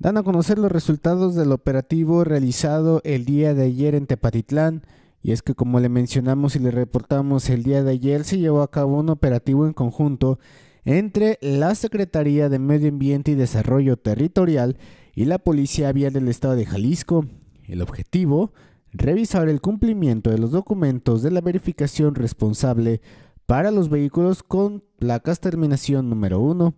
dan a conocer los resultados del operativo realizado el día de ayer en Tepatitlán. Y es que como le mencionamos y le reportamos el día de ayer, se llevó a cabo un operativo en conjunto entre la Secretaría de Medio Ambiente y Desarrollo Territorial y la Policía Vial del Estado de Jalisco. El objetivo, revisar el cumplimiento de los documentos de la verificación responsable para los vehículos con placas terminación número 1.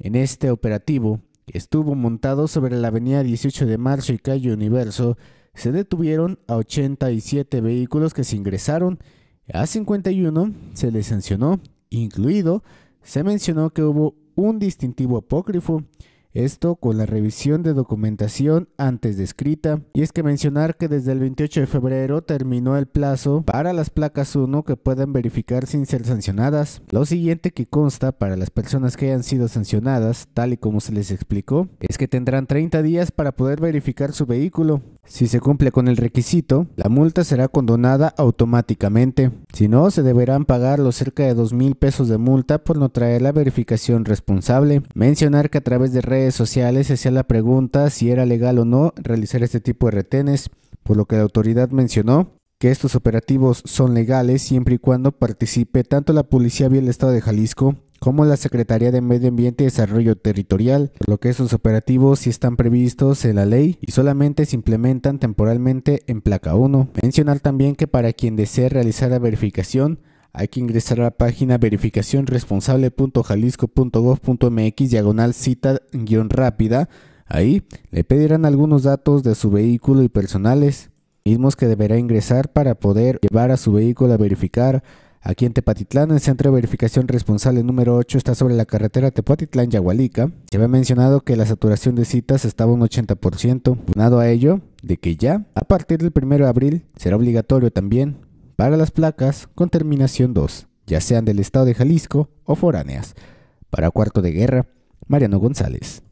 En este operativo, estuvo montado sobre la avenida 18 de Marzo y calle Universo, se detuvieron a 87 vehículos que se ingresaron, a 51 se les sancionó, incluido se mencionó que hubo un distintivo apócrifo, esto con la revisión de documentación antes descrita. Y es que mencionar que desde el 28 de febrero terminó el plazo para las placas 1 que puedan verificar sin ser sancionadas. Lo siguiente que consta para las personas que hayan sido sancionadas, tal y como se les explicó, es que tendrán 30 días para poder verificar su vehículo. Si se cumple con el requisito, la multa será condonada automáticamente. Si no, se deberán pagar los cerca de 2 mil pesos de multa por no traer la verificación responsable. Mencionar que a través de redes sociales se hacía la pregunta si era legal o no realizar este tipo de retenes, por lo que la autoridad mencionó que estos operativos son legales siempre y cuando participe tanto la policía y el estado de Jalisco como la Secretaría de Medio Ambiente y Desarrollo Territorial, por lo que esos operativos si están previstos en la ley y solamente se implementan temporalmente en placa 1. Mencionar también que para quien desee realizar la verificación, hay que ingresar a la página verificacionresponsable.jalisco.gov.mx diagonal cita guión rápida. Ahí le pedirán algunos datos de su vehículo y personales, mismos que deberá ingresar para poder llevar a su vehículo a verificar Aquí en Tepatitlán, el centro de verificación responsable número 8 está sobre la carretera tepatitlán Yahualica. Se había mencionado que la saturación de citas estaba un 80%, unado a ello de que ya, a partir del 1 de abril, será obligatorio también para las placas con terminación 2, ya sean del estado de Jalisco o foráneas. Para cuarto de guerra, Mariano González.